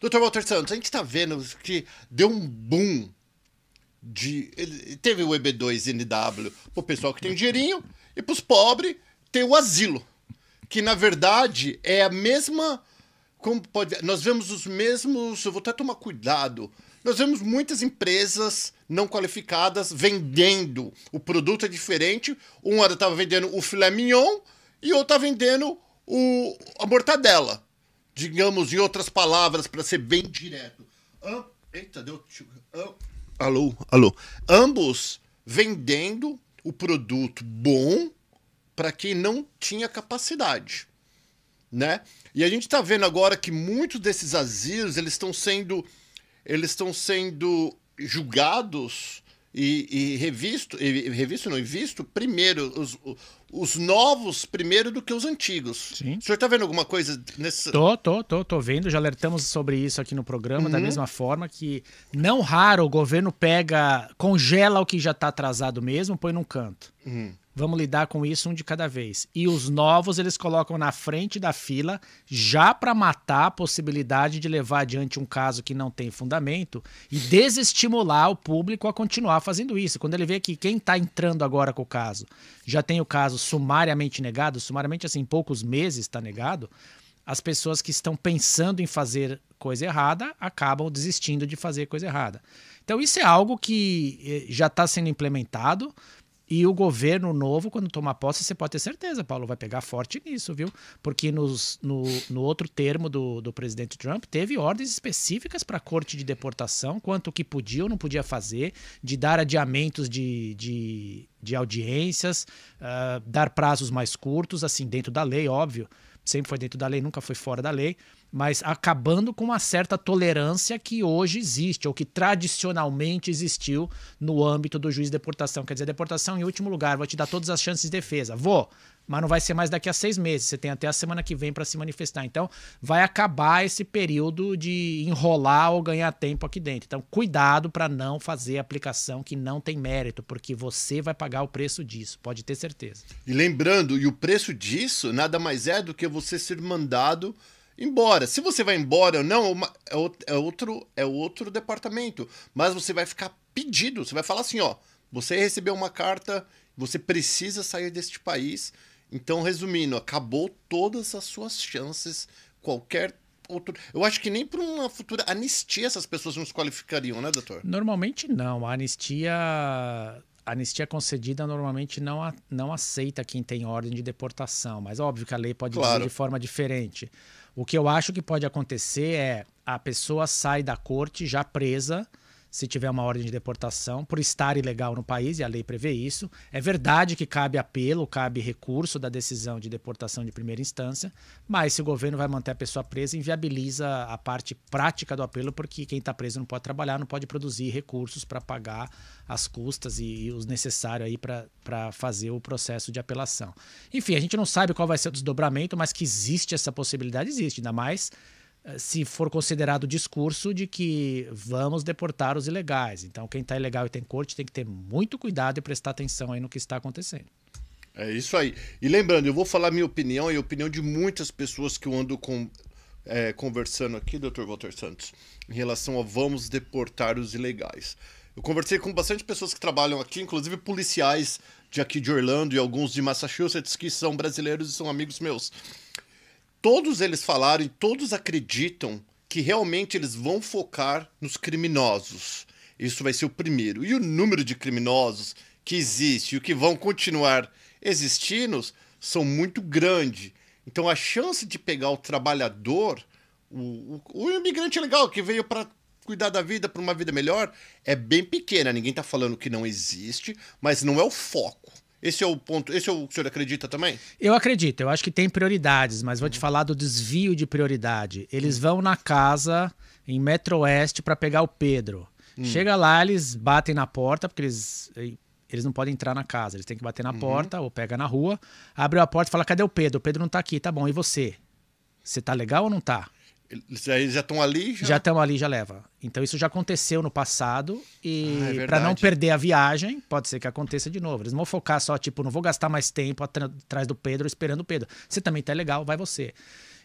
Dr. Walter Santos, a gente está vendo que deu um boom de. Teve o EB2 NW pro pessoal que tem dinheirinho e pros pobres tem o asilo. Que na verdade é a mesma. Como pode Nós vemos os mesmos. Eu vou até tomar cuidado. Nós vemos muitas empresas não qualificadas vendendo. O produto é diferente. Uma estava vendendo o filé mignon e outra vendendo o, a mortadela digamos em outras palavras, para ser bem direto. Am... Eita, deu. Am... Alô, alô. Ambos vendendo o produto bom para quem não tinha capacidade, né? E a gente está vendo agora que muitos desses asilos eles estão sendo eles estão sendo julgados e, e revisto, e, revisto não, e visto primeiro os, os novos primeiro do que os antigos. Sim. O senhor está vendo alguma coisa nesse. Tô, tô, tô, tô vendo. Já alertamos sobre isso aqui no programa, uhum. da mesma forma que não raro o governo pega, congela o que já está atrasado mesmo, põe num canto. Uhum vamos lidar com isso um de cada vez. E os novos eles colocam na frente da fila já para matar a possibilidade de levar adiante um caso que não tem fundamento e desestimular o público a continuar fazendo isso. Quando ele vê que quem está entrando agora com o caso já tem o caso sumariamente negado, sumariamente assim, em poucos meses está negado, as pessoas que estão pensando em fazer coisa errada acabam desistindo de fazer coisa errada. Então isso é algo que eh, já está sendo implementado. E o governo novo, quando tomar posse, você pode ter certeza, Paulo, vai pegar forte nisso, viu? Porque nos, no, no outro termo do, do presidente Trump, teve ordens específicas para a corte de deportação, quanto que podia ou não podia fazer, de dar adiamentos de, de, de audiências, uh, dar prazos mais curtos, assim, dentro da lei, óbvio. Sempre foi dentro da lei, nunca foi fora da lei mas acabando com uma certa tolerância que hoje existe, ou que tradicionalmente existiu no âmbito do juiz de deportação. Quer dizer, deportação em último lugar, vou te dar todas as chances de defesa. Vou, mas não vai ser mais daqui a seis meses. Você tem até a semana que vem para se manifestar. Então, vai acabar esse período de enrolar ou ganhar tempo aqui dentro. Então, cuidado para não fazer aplicação que não tem mérito, porque você vai pagar o preço disso, pode ter certeza. E lembrando, e o preço disso nada mais é do que você ser mandado embora. Se você vai embora ou não, é, é, é outro, é outro departamento. Mas você vai ficar pedido. Você vai falar assim: ó, você recebeu uma carta, você precisa sair deste país. Então, resumindo, acabou todas as suas chances, qualquer outro. Eu acho que nem para uma futura anistia essas pessoas não se qualificariam, né, doutor? Normalmente não. A anistia. A anistia concedida normalmente não, a... não aceita quem tem ordem de deportação, mas óbvio que a lei pode claro. dizer de forma diferente. O que eu acho que pode acontecer é a pessoa sai da corte já presa, se tiver uma ordem de deportação por estar ilegal no país, e a lei prevê isso. É verdade que cabe apelo, cabe recurso da decisão de deportação de primeira instância, mas se o governo vai manter a pessoa presa, inviabiliza a parte prática do apelo, porque quem está preso não pode trabalhar, não pode produzir recursos para pagar as custas e, e os necessários aí para fazer o processo de apelação. Enfim, a gente não sabe qual vai ser o desdobramento, mas que existe essa possibilidade, existe, ainda mais eh, se for considerado discurso de que vamos deportar os ilegais. Então, quem está ilegal e tem corte tem que ter muito cuidado e prestar atenção aí no que está acontecendo. É isso aí. E lembrando, eu vou falar minha opinião e a opinião de muitas pessoas que eu ando com, é, conversando aqui, Dr. Walter Santos, em relação a vamos deportar os ilegais. Eu conversei com bastante pessoas que trabalham aqui, inclusive policiais de aqui de Orlando e alguns de Massachusetts que são brasileiros e são amigos meus todos eles falaram e todos acreditam que realmente eles vão focar nos criminosos. Isso vai ser o primeiro. E o número de criminosos que existe e o que vão continuar existindo são muito grande. Então a chance de pegar o trabalhador, o, o, o imigrante legal que veio para cuidar da vida para uma vida melhor é bem pequena. Ninguém está falando que não existe, mas não é o foco. Esse é o ponto, esse é o que o senhor acredita também? Eu acredito, eu acho que tem prioridades, mas vou te uhum. falar do desvio de prioridade. Eles uhum. vão na casa em Oeste para pegar o Pedro. Uhum. Chega lá, eles batem na porta, porque eles eles não podem entrar na casa, eles têm que bater na uhum. porta ou pega na rua, abre a porta e fala: cadê o Pedro? O Pedro não tá aqui, tá bom, e você? Você tá legal ou não tá? Eles já estão ali? Já estão ali, já leva. Então isso já aconteceu no passado e ah, é para não perder a viagem, pode ser que aconteça de novo. Eles vão focar só, tipo, não vou gastar mais tempo atrás do Pedro esperando o Pedro. Você também tá legal, vai você.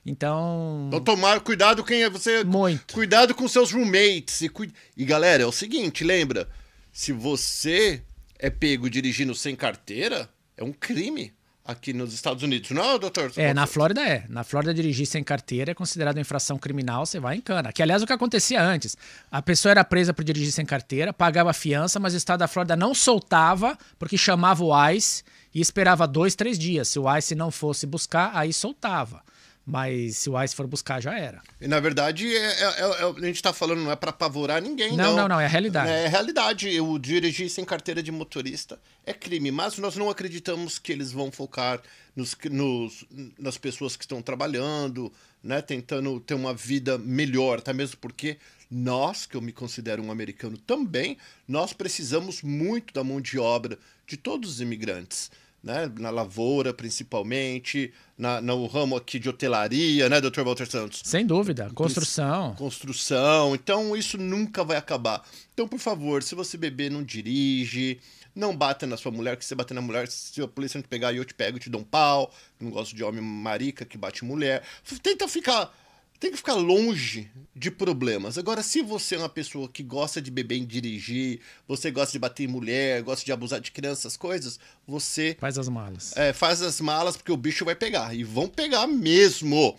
Então. Então tomar cuidado quem é você. Muito. Cuidado com seus roommates. E, e galera, é o seguinte, lembra? Se você é pego dirigindo sem carteira, é um crime aqui nos Estados Unidos, não, doutor? É, na Flórida é. Na Flórida, dirigir sem carteira é considerado uma infração criminal, você vai em cana. Que, aliás, é o que acontecia antes. A pessoa era presa por dirigir sem carteira, pagava fiança, mas o estado da Flórida não soltava porque chamava o ICE e esperava dois, três dias. Se o ICE não fosse buscar, aí soltava. Mas se o Ice for buscar, já era. E na verdade, é, é, é, é a gente está falando, não é para apavorar ninguém, não. Não, não, não, é a realidade. É a é realidade. O dirigir sem carteira de motorista é crime, mas nós não acreditamos que eles vão focar nos, nos, nas pessoas que estão trabalhando, né, tentando ter uma vida melhor, tá mesmo porque nós, que eu me considero um americano também, nós precisamos muito da mão de obra de todos os imigrantes né? na lavoura principalmente, na, no ramo aqui de hotelaria, né, Dr. Walter Santos? Sem dúvida, construção. Construção, então isso nunca vai acabar. Então, por favor, se você beber, não dirige, não bata na sua mulher, que se você bater na mulher, se a polícia não te pegar, eu te pego e te dou um pau. não gosto de homem marica que bate mulher. Tenta ficar tem que ficar longe de problemas. Agora, se você é uma pessoa que gosta de beber e dirigir, você gosta de bater em mulher, gosta de abusar de crianças, coisas, você. Faz as malas. É, faz as malas porque o bicho vai pegar. E vão pegar mesmo.